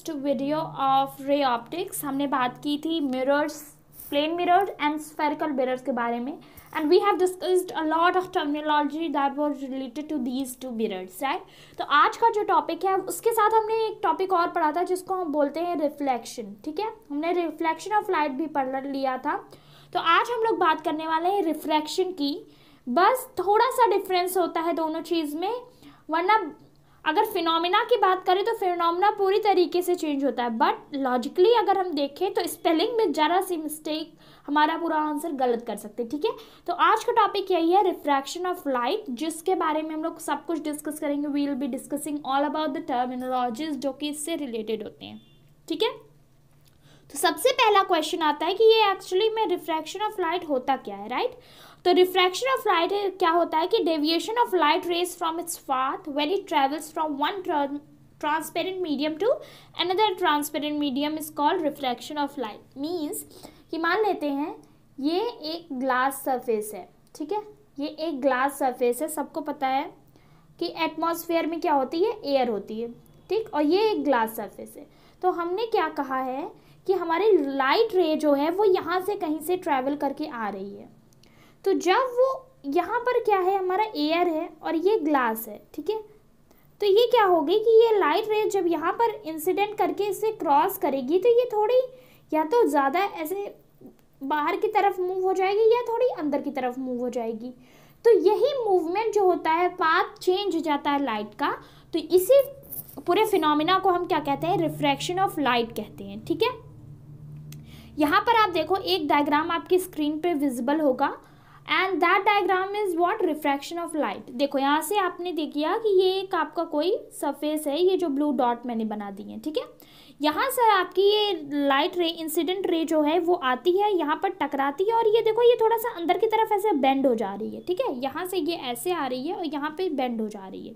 Last video of ray optics हमने बात की थी mirrors plane mirror and spherical mirrors के बारे में and we have discussed a lot of terminology that was related to these two mirrors right तो आज का जो टॉपिक है उसके साथ हमने एक टॉपिक और पढ़ा था जिसको हम बोलते हैं रिफ्लेक्शन ठीक है हमने रिफ्लेक्शन ऑफ लाइट भी पढ़ लिया था तो आज हम लोग बात करने वाले हैं रिफ्लेक्शन की बस थोड़ा सा डिफरेंस होता है दोनों चीज़ में वरना अगर फिनोमिना की बात करें तो फिनोमिना पूरी तरीके से चेंज होता है बट लॉजिकली अगर हम देखें तो स्पेलिंग में ज़रा सी मिस्टेक हमारा पूरा आंसर गलत कर सकते हैं ठीक है तो आज का टॉपिक यही है रिफ्रैक्शन ऑफ लाइट जिसके बारे में हम लोग सब कुछ डिस्कस करेंगे we will be discussing all about the terminologies जो कि इससे रिलेटेड होते हैं ठीक है तो सबसे पहला क्वेश्चन आता है कि ये एक्चुअली में रिफ्रैक्शन ऑफ लाइट होता क्या है राइट right? तो रिफ्रैक्शन ऑफ लाइट क्या होता है कि deviation of light rays from its path when it travels from one transparent medium to another transparent medium is called refraction of light means कि मान लेते हैं ये एक ग्लास सरफेस है ठीक है ये एक ग्लास सरफेस है सबको पता है कि एटमॉस्फेयर में क्या होती है एयर होती है ठीक और ये एक ग्लास सरफेस है तो हमने क्या कहा है कि हमारी लाइट रे जो है वो यहाँ से कहीं से ट्रैवल करके आ रही है तो जब वो यहाँ पर क्या है हमारा एयर है और ये ग्लास है ठीक है तो ये क्या होगी कि ये लाइट रे जब यहाँ पर इंसिडेंट करके इसे क्रॉस करेगी तो ये थोड़ी या तो ज़्यादा ऐसे बाहर की तरफ मूव हो जाएगी या थोड़ी अंदर की तरफ मूव हो जाएगी तो यही मूवमेंट जो होता है पाथ चेंज हो जाता है लाइट का तो इसी पूरे फिनोमिना को हम क्या कहते हैं रिफ्रैक्शन ऑफ लाइट कहते हैं ठीक है यहाँ पर आप देखो एक डायग्राम आपकी स्क्रीन पर विजिबल होगा and that diagram is what refraction of light देखो यहाँ से आपने देख लिया कि ये एक आपका कोई सरफेस है ये जो ब्लू डॉट मैंने बना दी है ठीक है यहाँ सर आपकी ये लाइट रे इंसिडेंट रे जो है वो आती है यहाँ पर टकराती है और ये देखो ये थोड़ा सा अंदर की तरफ ऐसे बेंड हो जा रही है ठीक है यहाँ से ये ऐसे आ रही है और यहाँ पे बेंड हो जा रही है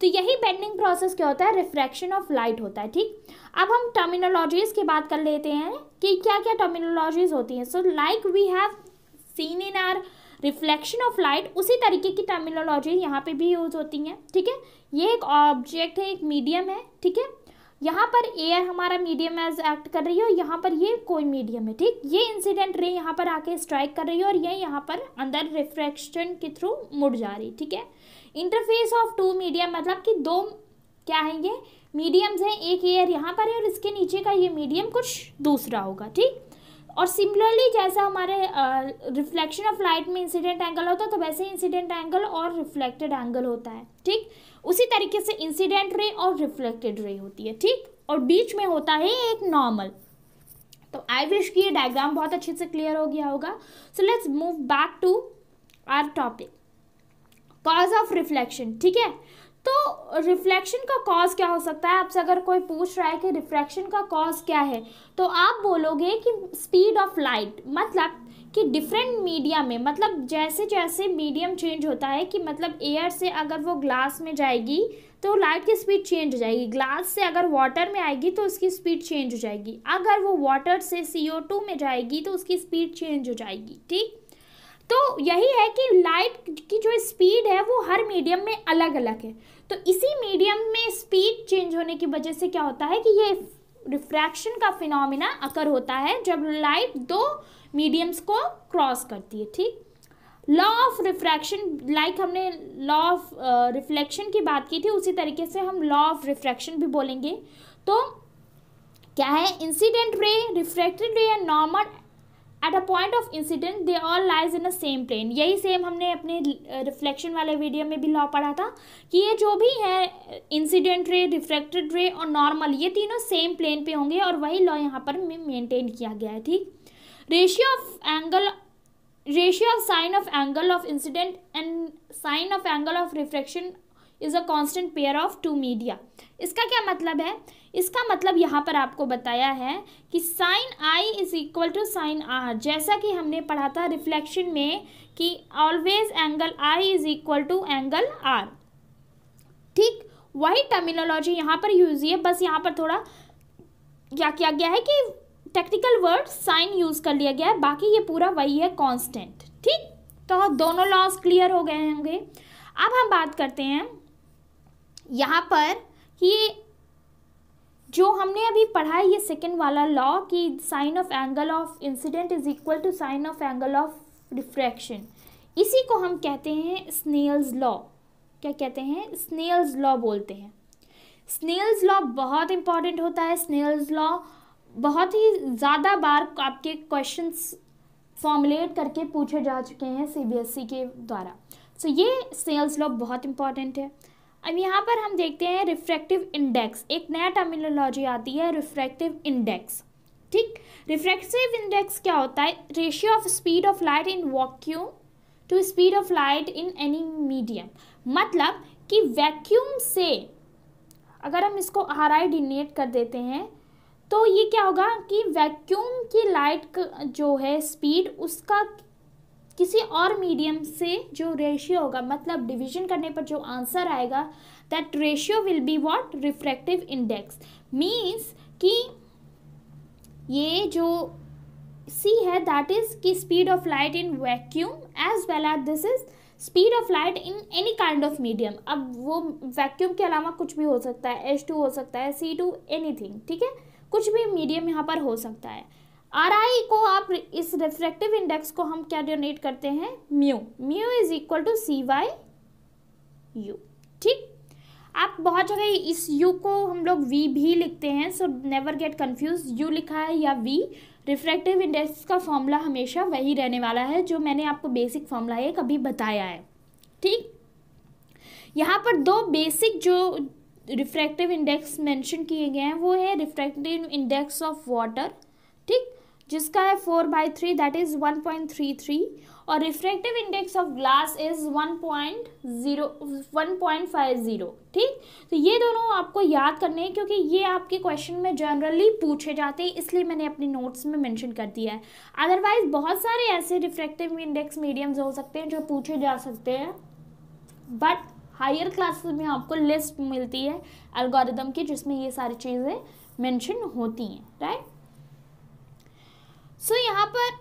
तो यही बेंडिंग प्रोसेस क्या होता है रिफ्रैक्शन ऑफ लाइट होता है ठीक अब हम टर्मिनोलॉजीज की बात कर लेते हैं कि क्या क्या टर्मिनोलॉजीज होती हैं so like we have seen in our reflection of light उसी तरीके की टर्मिनोलॉजी यहाँ पे भी यूज़ होती हैं ठीक है थीके? ये एक ऑब्जेक्ट है एक मीडियम है ठीक है यहाँ पर एयर हमारा मीडियम एज एक्ट कर रही है और यहाँ पर ये कोई मीडियम है ठीक ये इंसिडेंट रे यहाँ पर आके स्ट्राइक कर रही है और ये यहाँ पर अंदर रिफ्रैक्शन के थ्रू मुड़ जा रही है ठीक है इंटरफेस ऑफ टू मीडियम मतलब कि दो क्या है ये मीडियम्स हैं एक एयर यहाँ पर है और इसके नीचे का ये मीडियम कुछ दूसरा होगा ठीक और सिमिलरली जैसा हमारे रिफ्लेक्शन ऑफ लाइट में इंसिडेंट एंगल होता है तो वैसे इंसिडेंट एंगल और रिफ्लेक्टेड एंगल होता है ठीक उसी तरीके से इंसिडेंट रे और रिफ्लेक्टेड रे होती है ठीक और बीच में होता है एक नॉर्मल तो आई विश की ये डायग्राम बहुत अच्छे से क्लियर हो गया होगा so let's move back to our topic cause of reflection ठीक है तो रिफ्लेक्शन का कॉज क्या हो सकता है आपसे अगर कोई पूछ रहा है कि रिफ्लेक्शन का कॉज क्या है तो आप बोलोगे कि स्पीड ऑफ लाइट मतलब कि डिफरेंट मीडिया में मतलब जैसे जैसे मीडियम चेंज होता है कि मतलब एयर से अगर वो ग्लास में जाएगी तो लाइट की स्पीड चेंज हो जाएगी ग्लास से अगर वाटर में आएगी तो उसकी स्पीड चेंज हो जाएगी अगर वो वाटर से सी में जाएगी तो उसकी स्पीड चेंज हो जाएगी ठीक तो यही है कि लाइट की जो स्पीड है वो हर मीडियम में अलग अलग है तो इसी मीडियम में स्पीड चेंज होने की वजह से क्या होता है कि ये रिफ्रैक्शन का फिनोमिना अकर होता है जब लाइट दो मीडियम्स को क्रॉस करती है ठीक लॉ ऑफ रिफ्रैक्शन लाइक हमने लॉ ऑफ रिफ्लेक्शन की बात की थी उसी तरीके से हम लॉ ऑफ रिफ्रैक्शन भी बोलेंगे तो क्या है incident ray refracted ray and normal at a point of incident they all lies in a same plane यही सेम हमने अपने रिफ्लेक्शन वाले वीडियो में भी लॉ पढ़ा था कि ये जो भी है इंसिडेंट रे रिफ्लेक्टेड रे और नॉर्मल ये तीनों सेम प्लेन पे होंगे और वही लॉ यहाँ पर मेंटेन किया गया है ठीक ratio of angle ratio of sine of angle of incident and sine of angle of reflection is a constant pair of two media इसका क्या मतलब है इसका मतलब यहाँ पर आपको बताया है कि sine i is equal to sine r जैसा कि हमने पढ़ा था रिफ्लेक्शन में कि always angle i is equal to angle r ठीक वही टर्मिनोलॉजी यहाँ पर यूज हुई है बस यहाँ पर थोड़ा क्या किया गया है कि टेक्निकल वर्ड साइन यूज कर लिया गया है बाकी ये पूरा वही है कॉन्स्टेंट ठीक तो दोनों लॉस क्लियर हो गए होंगे अब हम बात करते हैं यहाँ पर कि जो हमने अभी पढ़ा है ये सेकेंड वाला लॉ कि sine of angle of incident is equal to sine of angle of refraction इसी को हम कहते हैं स्नेल्स लॉ क्या कहते हैं स्नेल्स लॉ बोलते हैं स्नेल्स लॉ बहुत इंपॉर्टेंट होता है स्नेल्स लॉ बहुत ही ज़्यादा बार आपके क्वेश्चन फॉर्मुलेट करके पूछे जा चुके हैं सीबीएसई e के द्वारा सो so, ये स्नेल्स लॉ बहुत इंपॉर्टेंट है अब यहाँ पर हम देखते हैं रिफ्रैक्टिव इंडेक्स एक नया टर्मिनोलॉजी आती है रिफ्रैक्टिव इंडेक्स ठीक रिफ्रैक्टिव इंडेक्स क्या होता है ratio of speed of light in vacuum to speed of light in any medium मतलब कि वैक्यूम से अगर हम इसको आर आई डिनेट कर देते हैं तो ये क्या होगा कि वैक्यूम की लाइट जो है स्पीड उसका किसी और मीडियम से जो रेशियो होगा मतलब डिवीजन करने पर जो आंसर आएगा that ratio will be what refractive index means कि ये जो सी है दैट इज की speed of light in vacuum as well as this is speed of light in any kind of medium अब वो वैक्यूम के अलावा कुछ भी हो सकता है एच टू हो सकता है सी टू एनी थिंग ठीक है कुछ भी मीडियम यहाँ पर हो सकता है आर आई को आप इस रिफ्रेक्टिव इंडेक्स को हम क्या डोनेट करते हैं mu mu is equal to c by u ठीक आप बहुत जगह इस यू को हम लोग वी भी लिखते हैं so never get confuse u लिखा है या वी रिफ्रैक्टिव इंडेक्स का फॉर्मूला हमेशा वही रहने वाला है जो मैंने आपको बेसिक फॉर्मूला एक कभी बताया है ठीक यहाँ पर दो बेसिक जो रिफ्रैक्टिव इंडेक्स मेंशन किए गए हैं वो है रिफ्रैक्टिव इंडेक्स ऑफ वाटर जिसका है four by three that is one point three three और refractive index of glass is one point zero one point five zero ठीक तो ये दोनों आपको याद करने हैं क्योंकि ये आपके क्वेश्चन में जनरली पूछे जाते हैं इसलिए मैंने अपने नोट्स में मेंशन कर दिया है अदरवाइज बहुत सारे ऐसे रिफ्रैक्टिव इंडेक्स मीडियम्स हो सकते हैं जो पूछे जा सकते हैं बट हायर क्लासेस में आपको लिस्ट मिलती है एल्गोरिदम की जिसमें ये सारी चीज़ें मेंशन होती हैं राइट सो so, यहाँ पर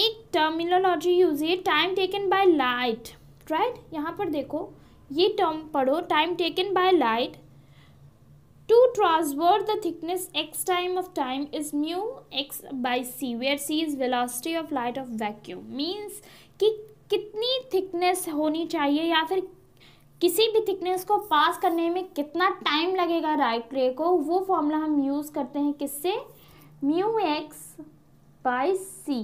एक टर्मिनोलॉजी यूज है time taken by light right यहाँ पर देखो ये टर्म पढ़ो time taken by light to transverse the thickness x time of time is mu x by c where c is velocity of light of vacuum means कि कितनी thickness होनी चाहिए या फिर किसी भी थिकनेस को पास करने में कितना टाइम लगेगा राइट रे को वो फॉर्मूला हम यूज़ करते हैं किससे म्यू एक्स बाई सी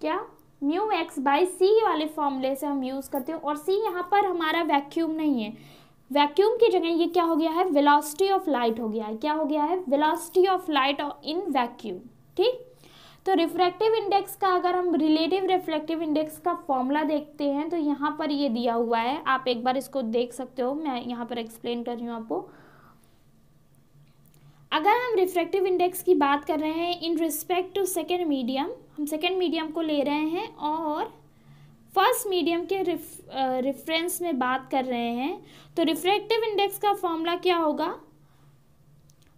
क्या म्यू एक्स बाई सी वाले फॉर्मूले से हम यूज़ करते हैं और सी यहाँ पर हमारा वैक्यूम नहीं है वैक्यूम की जगह ये क्या हो गया है वेलोसिटी ऑफ लाइट हो गया है क्या हो गया है velocity of light in vacuum ठीक तो रिफ्रैक्टिव इंडेक्स का अगर हम रिलेटिव रिफ्रैक्टिव इंडेक्स का फॉर्मूला देखते हैं तो यहाँ पर ये दिया हुआ है आप एक बार इसको देख सकते हो मैं यहाँ पर एक्सप्लेन कर रही हूँ आपको अगर हम रिफ्रैक्टिव इंडेक्स की बात कर रहे हैं in respect to second medium हम सेकेंड मीडियम को ले रहे हैं और फर्स्ट मीडियम के रिफरेंस में बात कर रहे हैं तो रिफ्रैक्टिव इंडेक्स का फॉर्मूला क्या होगा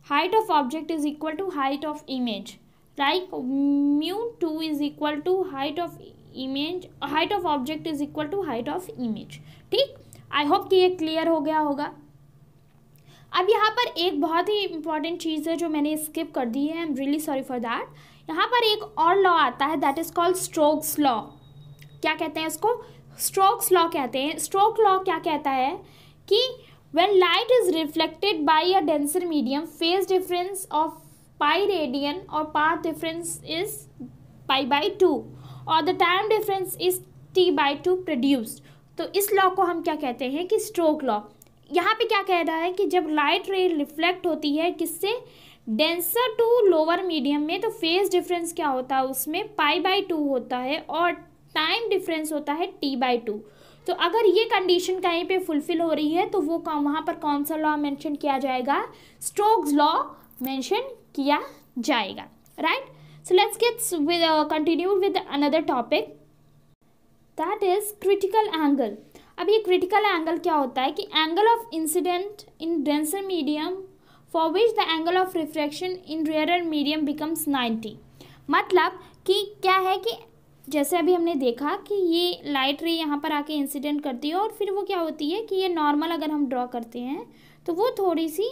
height of object is equal to height of image like mu 2 is equal to height of image height of object is equal to height of image ठीक आई होप कि ये clear हो गया होगा अब यहाँ पर एक बहुत ही इंपॉर्टेंट चीज़ है जो मैंने स्किप कर दी है I am really sorry for that यहाँ पर एक और लॉ आता है that is called Stokes law क्या कहते हैं इसको स्ट्रोक्स लॉ कहते हैं स्ट्रोक लॉ क्या कहता है कि when light is reflected by a denser medium phase difference of pi radian और path difference is pi by two और the time difference is T by two produced तो इस लॉ को हम क्या कहते हैं कि स्ट्रोक लॉ यहाँ पे क्या कह रहा है कि जब लाइट रे रिफ्लेक्ट होती है किससे डेंसर टू लोअर मीडियम में तो फेज डिफरेंस क्या होता है उसमें पाई बाई टू होता है और टाइम डिफरेंस होता है टी बाई टू तो अगर ये कंडीशन कहीं पे फुलफिल हो रही है तो वो वहाँ पर कौन सा लॉ मेंशन किया जाएगा स्ट्रोक्स लॉ मेंशन किया जाएगा right so let's gets with continue with another topic that is critical angle अब ये क्रिटिकल एंगल क्या होता है कि angle of incident in denser medium for which the angle of refraction in rare medium becomes ninety मतलब कि क्या है कि जैसे अभी हमने देखा कि ये लाइट रे यहाँ पर आके इंसिडेंट करती है और फिर वो क्या होती है कि ये नॉर्मल अगर हम ड्रॉ करते हैं तो वो थोड़ी सी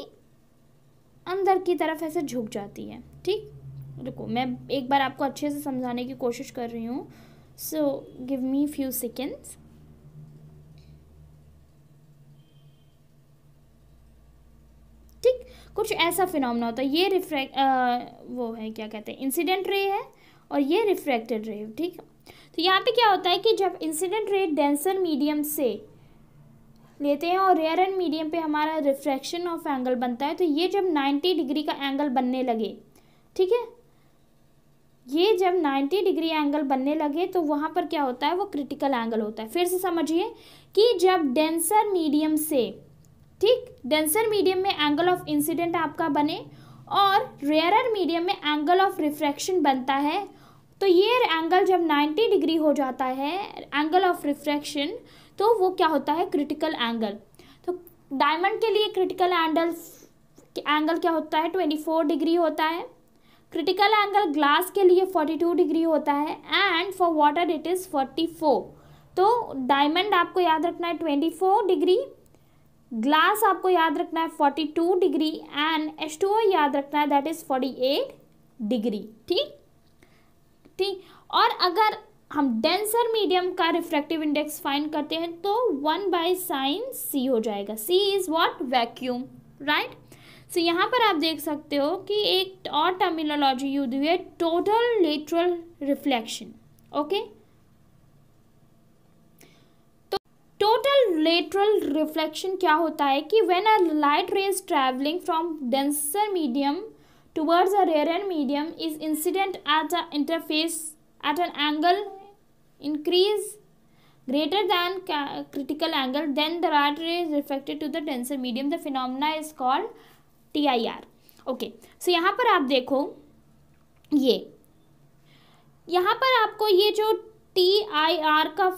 अंदर की तरफ ऐसे झुक जाती है ठीक रुको मैं एक बार आपको अच्छे से समझाने की कोशिश कर रही हूँ so give me few seconds ठीक कुछ ऐसा फिनोमना होता है ये रिफ्रैक्ट वो है क्या कहते हैं इंसिडेंट रे है और ये रिफ्रैक्टेड रे ठीक तो यहाँ पे क्या होता है कि जब इंसिडेंट रे डेंसर मीडियम से लेते हैं और रेयर एंड मीडियम पे हमारा रिफ्रैक्शन ऑफ एंगल बनता है तो ये जब 90 डिग्री का एंगल बनने लगे ठीक है ये जब 90 डिग्री एंगल बनने लगे तो वहाँ पर क्या होता है वो क्रिटिकल एंगल होता है फिर से समझिए कि जब डेंसर मीडियम से ठीक डेंसर मीडियम में एंगल ऑफ इंसिडेंट आपका बने और रेयरर मीडियम में एंगल ऑफ रिफ्रैक्शन बनता है तो ये एंगल जब 90 डिग्री हो जाता है एंगल ऑफ रिफ्रैक्शन तो वो क्या होता है क्रिटिकल एंगल तो डायमंड के लिए क्रिटिकल एंगल एंगल क्या होता है ट्वेंटी फोर डिग्री होता है क्रिटिकल एंगल ग्लास के लिए फोर्टी टू डिग्री होता है and for water it is forty four तो डायमंड आपको याद रखना है ट्वेंटी फोर डिग्री ग्लास आपको याद रखना है forty two degree and S two याद रखना है that is forty eight degree ठीक ठीक और अगर हम डेंसर मीडियम का रिफ्रैक्टिव इंडेक्स फाइंड करते हैं तो वन बाई साइन सी हो जाएगा C is what vacuum right so यहाँ पर आप देख सकते हो कि एक और टर्मिनोलॉजी यूज हुई है टोटल लेटरल रिफ्लेक्शन ओके तो टोटल लेटरल रिफ्लेक्शन क्या होता है कि when a light rays travelling from denser medium towards a rare medium is incident at the interface at an angle increase greater than critical angle then the red ray is reflected to the denser medium the phenomena is called TIR okay so यहाँ पर आप देखो ये यहाँ पर आपको ये जो टी आई आर का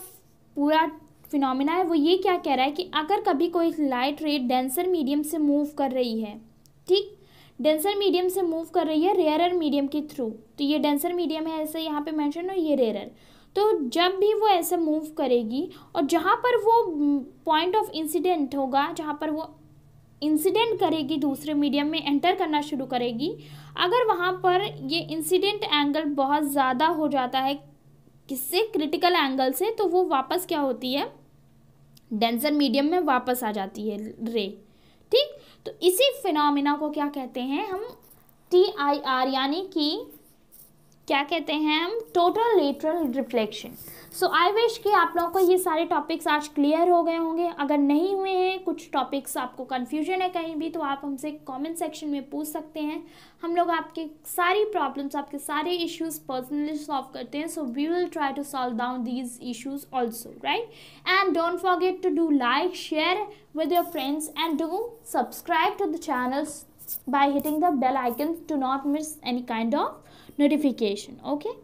पूरा फिनोमिना है वो ये क्या कह रहा है कि अगर कभी कोई लाइट रे डेंसर मीडियम से मूव कर रही है ठीक डेंसर मीडियम से मूव कर रही है रेयरर मीडियम के थ्रू तो ये डेंसर मीडियम है ऐसे यहाँ पे मेंशन और ये रेयरर तो जब भी वो ऐसे मूव करेगी और जहाँ पर वो पॉइंट ऑफ इंसिडेंट होगा जहाँ पर वो इंसिडेंट करेगी दूसरे मीडियम में एंटर करना शुरू करेगी अगर वहाँ पर ये इंसिडेंट एंगल बहुत ज़्यादा हो जाता है किससे क्रिटिकल एंगल से तो वो वापस क्या होती है डेंसर मीडियम में वापस आ जाती है रे ठीक तो इसी फिनोमिना को क्या कहते हैं हम टी आई आर यानी कि क्या कहते हैं हम total lateral reflection so I wish कि आप लोगों को ये सारे टॉपिक्स आज क्लियर हो गए होंगे अगर नहीं हुए हैं कुछ टॉपिक्स आपको कन्फ्यूजन है कहीं भी तो आप हमसे कमेंट सेक्शन में पूछ सकते हैं हम लोग आपके सारी प्रॉब्लम्स आपके सारे इश्यूज़ पर्सनली सॉल्व करते हैं so we will try to solve down these issues also right and don't forget to do like share with your friends and do subscribe to the channels by hitting the bell icon to not miss any kind of notification okay